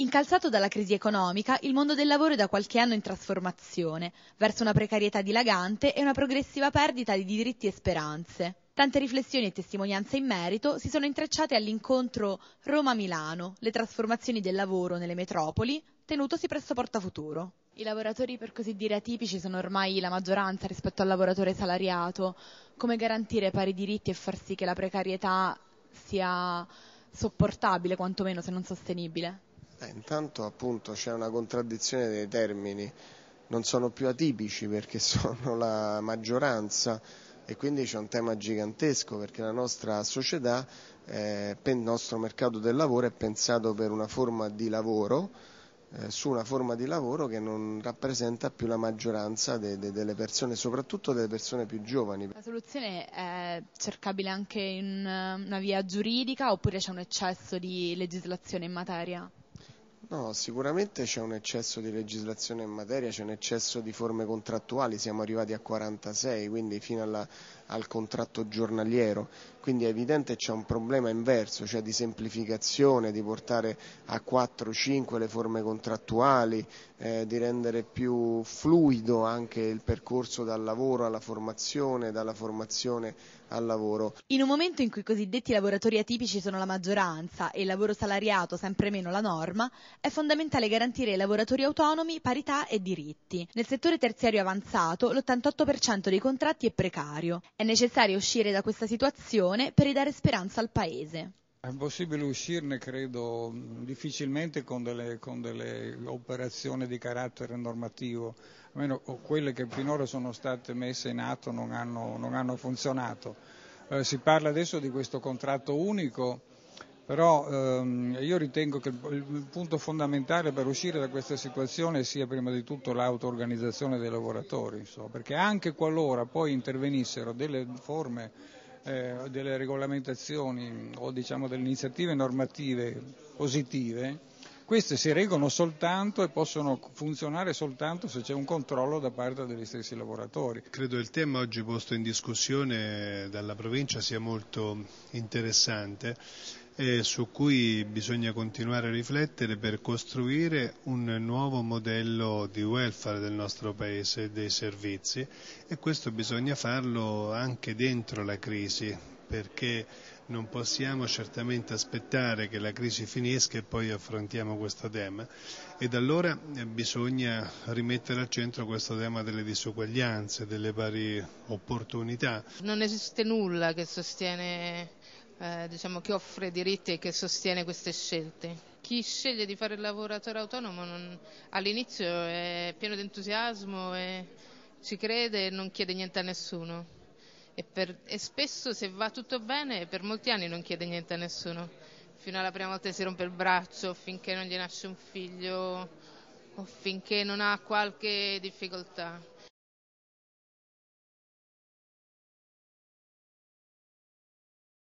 Incalzato dalla crisi economica, il mondo del lavoro è da qualche anno in trasformazione, verso una precarietà dilagante e una progressiva perdita di diritti e speranze. Tante riflessioni e testimonianze in merito si sono intrecciate all'incontro Roma-Milano, le trasformazioni del lavoro nelle metropoli, tenutosi presso Porta Futuro. I lavoratori per così dire atipici sono ormai la maggioranza rispetto al lavoratore salariato. Come garantire pari diritti e far sì che la precarietà sia sopportabile, quantomeno se non sostenibile? Eh, intanto appunto c'è una contraddizione dei termini, non sono più atipici perché sono la maggioranza e quindi c'è un tema gigantesco perché la nostra società, eh, il nostro mercato del lavoro è pensato per una forma di lavoro, eh, su una forma di lavoro che non rappresenta più la maggioranza de, de, delle persone, soprattutto delle persone più giovani. La soluzione è cercabile anche in una via giuridica oppure c'è un eccesso di legislazione in materia? No, sicuramente c'è un eccesso di legislazione in materia, c'è un eccesso di forme contrattuali, siamo arrivati a 46, quindi fino alla al contratto giornaliero, quindi è evidente che c'è un problema inverso, cioè di semplificazione, di portare a 4-5 le forme contrattuali, eh, di rendere più fluido anche il percorso dal lavoro alla formazione, dalla formazione al lavoro. In un momento in cui i cosiddetti lavoratori atipici sono la maggioranza e il lavoro salariato sempre meno la norma, è fondamentale garantire ai lavoratori autonomi parità e diritti. Nel settore terziario avanzato l'88% dei contratti è precario è necessario uscire da questa situazione per ridare speranza al Paese. È possibile uscirne, credo, difficilmente con delle, con delle operazioni di carattere normativo, almeno quelle che finora sono state messe in atto non hanno, non hanno funzionato. Eh, si parla adesso di questo contratto unico però ehm, io ritengo che il punto fondamentale per uscire da questa situazione sia prima di tutto l'auto-organizzazione dei lavoratori, insomma, perché anche qualora poi intervenissero delle forme, eh, delle regolamentazioni o diciamo, delle iniziative normative positive, queste si reggono soltanto e possono funzionare soltanto se c'è un controllo da parte degli stessi lavoratori. Credo il tema oggi posto in discussione dalla provincia sia molto interessante eh, su cui bisogna continuare a riflettere per costruire un nuovo modello di welfare del nostro Paese e dei servizi e questo bisogna farlo anche dentro la crisi perché non possiamo certamente aspettare che la crisi finisca e poi affrontiamo questo tema ed allora eh, bisogna rimettere al centro questo tema delle disuguaglianze, delle pari opportunità. Non esiste nulla che sostiene eh, diciamo, che offre diritti e che sostiene queste scelte. Chi sceglie di fare il lavoratore autonomo non, all'inizio è pieno di entusiasmo, è, ci crede e non chiede niente a nessuno. E, per, e spesso se va tutto bene per molti anni non chiede niente a nessuno, fino alla prima volta che si rompe il braccio, finché non gli nasce un figlio o finché non ha qualche difficoltà.